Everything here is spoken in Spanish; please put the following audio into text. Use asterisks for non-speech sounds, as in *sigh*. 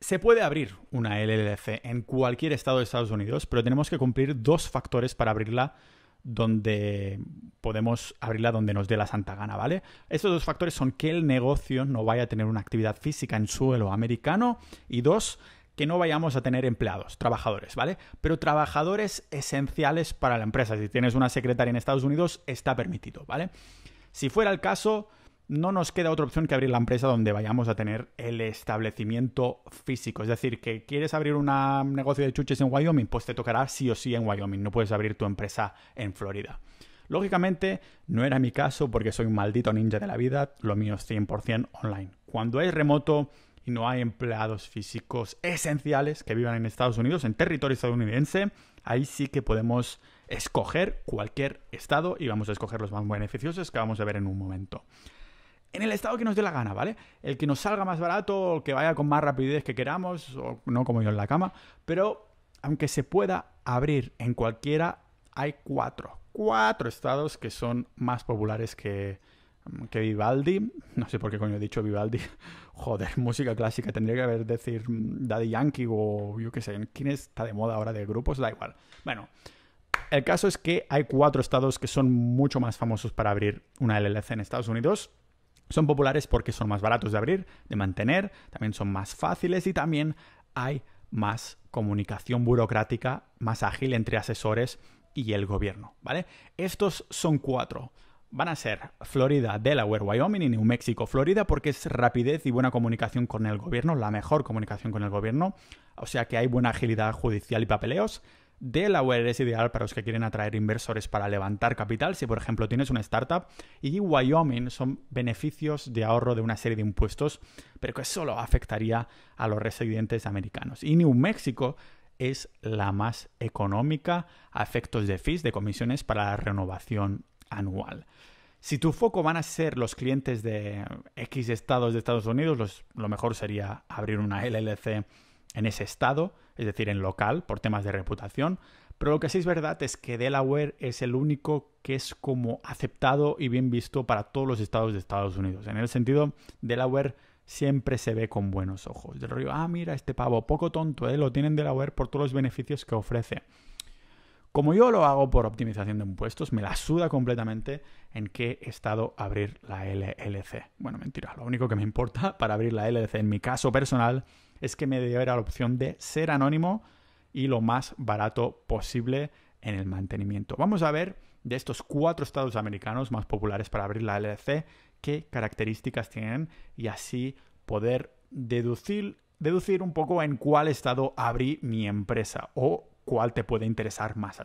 Se puede abrir una LLC en cualquier estado de Estados Unidos, pero tenemos que cumplir dos factores para abrirla donde podemos abrirla donde nos dé la santa gana, ¿vale? Estos dos factores son que el negocio no vaya a tener una actividad física en suelo americano y dos, que no vayamos a tener empleados, trabajadores, ¿vale? Pero trabajadores esenciales para la empresa. Si tienes una secretaria en Estados Unidos, está permitido, ¿vale? Si fuera el caso, no nos queda otra opción que abrir la empresa donde vayamos a tener el establecimiento físico. Es decir, que quieres abrir un negocio de chuches en Wyoming, pues te tocará sí o sí en Wyoming. No puedes abrir tu empresa en Florida. Lógicamente, no era mi caso porque soy un maldito ninja de la vida. Lo mío es 100% online. Cuando es remoto y no hay empleados físicos esenciales que vivan en Estados Unidos, en territorio estadounidense, ahí sí que podemos escoger cualquier estado y vamos a escoger los más beneficiosos que vamos a ver en un momento en el estado que nos dé la gana, ¿vale? El que nos salga más barato, el que vaya con más rapidez que queramos, o no como yo en la cama, pero aunque se pueda abrir en cualquiera, hay cuatro, cuatro estados que son más populares que, que Vivaldi. No sé por qué coño he dicho Vivaldi. *laughs* Joder, música clásica, tendría que haber decir mm, Daddy Yankee o yo qué sé, quién está de moda ahora de grupos, da igual. Bueno, el caso es que hay cuatro estados que son mucho más famosos para abrir una LLC en Estados Unidos. Son populares porque son más baratos de abrir, de mantener, también son más fáciles y también hay más comunicación burocrática, más ágil entre asesores y el gobierno, ¿vale? Estos son cuatro. Van a ser Florida, Delaware, Wyoming y New México. Florida porque es rapidez y buena comunicación con el gobierno, la mejor comunicación con el gobierno, o sea que hay buena agilidad judicial y papeleos. Delaware es ideal para los que quieren atraer inversores para levantar capital, si por ejemplo tienes una startup, y Wyoming son beneficios de ahorro de una serie de impuestos, pero que solo afectaría a los residentes americanos. Y New México es la más económica a efectos de fees, de comisiones para la renovación anual. Si tu foco van a ser los clientes de X estados de Estados Unidos, lo mejor sería abrir una LLC en ese estado, es decir, en local, por temas de reputación, pero lo que sí es verdad es que Delaware es el único que es como aceptado y bien visto para todos los estados de Estados Unidos. En el sentido, Delaware siempre se ve con buenos ojos. Del río, ah, mira este pavo, poco tonto, ¿eh? lo tienen Delaware por todos los beneficios que ofrece. Como yo lo hago por optimización de impuestos, me la suda completamente en qué estado abrir la LLC. Bueno, mentira, lo único que me importa *laughs* para abrir la LLC en mi caso personal es que me debe la opción de ser anónimo y lo más barato posible en el mantenimiento. Vamos a ver de estos cuatro estados americanos más populares para abrir la LLC qué características tienen y así poder deducir, deducir un poco en cuál estado abrí mi empresa o cuál te puede interesar más a ti.